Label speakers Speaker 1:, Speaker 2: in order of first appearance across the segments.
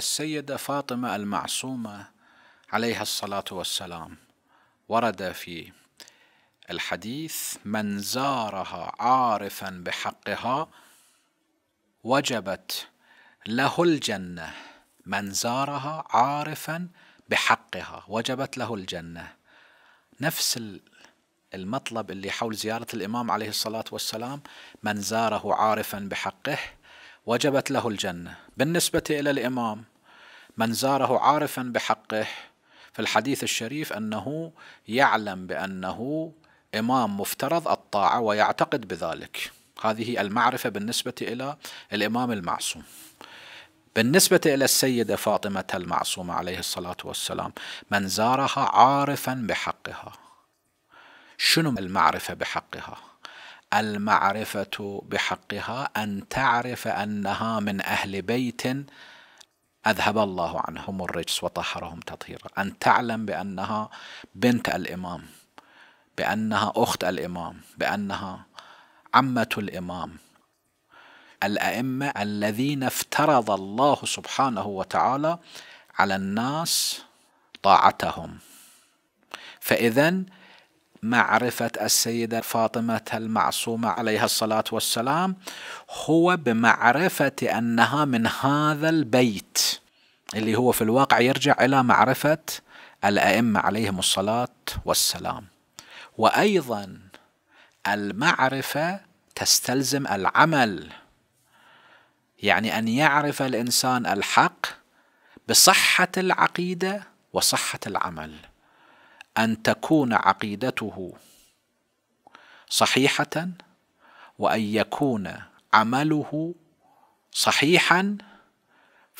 Speaker 1: السيدة فاطمة المعصومة عليها الصلاة والسلام ورد في الحديث من زارها عارفا بحقها وجبت له الجنة من زارها عارفا بحقها وجبت له الجنة نفس المطلب اللي حول زيارة الإمام عليه الصلاة والسلام من زاره عارفا بحقه وجبت له الجنة بالنسبة إلى الإمام من زاره عارفا بحقه في الحديث الشريف أنه يعلم بأنه إمام مفترض الطاعة ويعتقد بذلك هذه المعرفة بالنسبة إلى الإمام المعصوم بالنسبة إلى السيدة فاطمة المعصومة عليه الصلاة والسلام من زارها عارفا بحقها شنو المعرفة بحقها؟ المعرفة بحقها أن تعرف أنها من أهل بيت أذهب الله عنهم الرجس وطهرهم تطهيرا أن تعلم بأنها بنت الإمام بأنها أخت الإمام بأنها عمة الإمام الأئمة الذين افترض الله سبحانه وتعالى على الناس طاعتهم فإذا معرفة السيدة فاطمة المعصومة عليها الصلاة والسلام هو بمعرفة أنها من هذا البيت اللي هو في الواقع يرجع إلى معرفة الأئمة عليهم الصلاة والسلام وأيضا المعرفة تستلزم العمل يعني أن يعرف الإنسان الحق بصحة العقيدة وصحة العمل أن تكون عقيدته صحيحة وأن يكون عمله صحيحا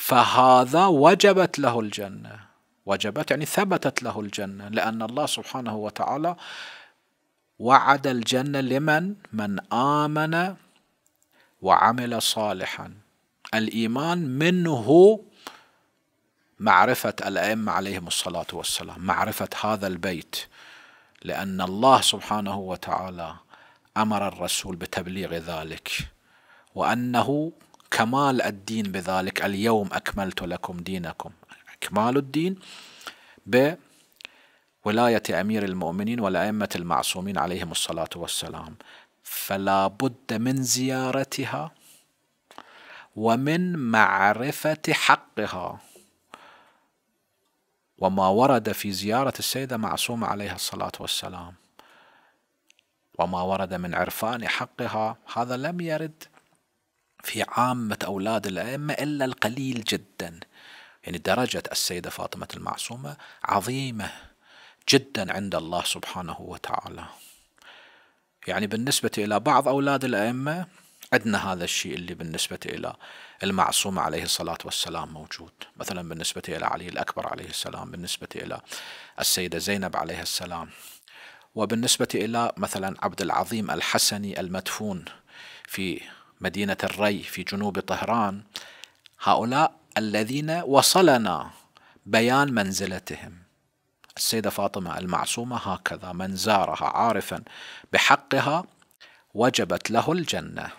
Speaker 1: فهذا وجبت له الجنة وجبت يعني ثبتت له الجنة لأن الله سبحانه وتعالى وعد الجنة لمن من آمن وعمل صالحا الإيمان منه معرفة الأئمة عليهم الصلاة والسلام معرفة هذا البيت لأن الله سبحانه وتعالى أمر الرسول بتبليغ ذلك وأنه كمال الدين بذلك اليوم أكملت لكم دينكم إكمال الدين بولاية أمير المؤمنين والأئمة المعصومين عليهم الصلاة والسلام فلا بد من زيارتها ومن معرفة حقها وما ورد في زيارة السيدة معصومة عليها الصلاة والسلام وما ورد من عرفان حقها هذا لم يرد في عامة أولاد الأئمة إلا القليل جدا يعني درجة السيدة فاطمة المعصومة عظيمة جدا عند الله سبحانه وتعالى يعني بالنسبة إلى بعض أولاد الأئمة عندنا هذا الشيء اللي بالنسبة إلى المعصوم عليه الصلاة والسلام موجود مثلا بالنسبة إلى علي الأكبر عليه السلام بالنسبة إلى السيدة زينب عليه السلام وبالنسبة إلى مثلا عبد العظيم الحسني المدفون في مدينة الري في جنوب طهران هؤلاء الذين وصلنا بيان منزلتهم السيدة فاطمة المعصومة هكذا من زارها عارفا بحقها وجبت له الجنة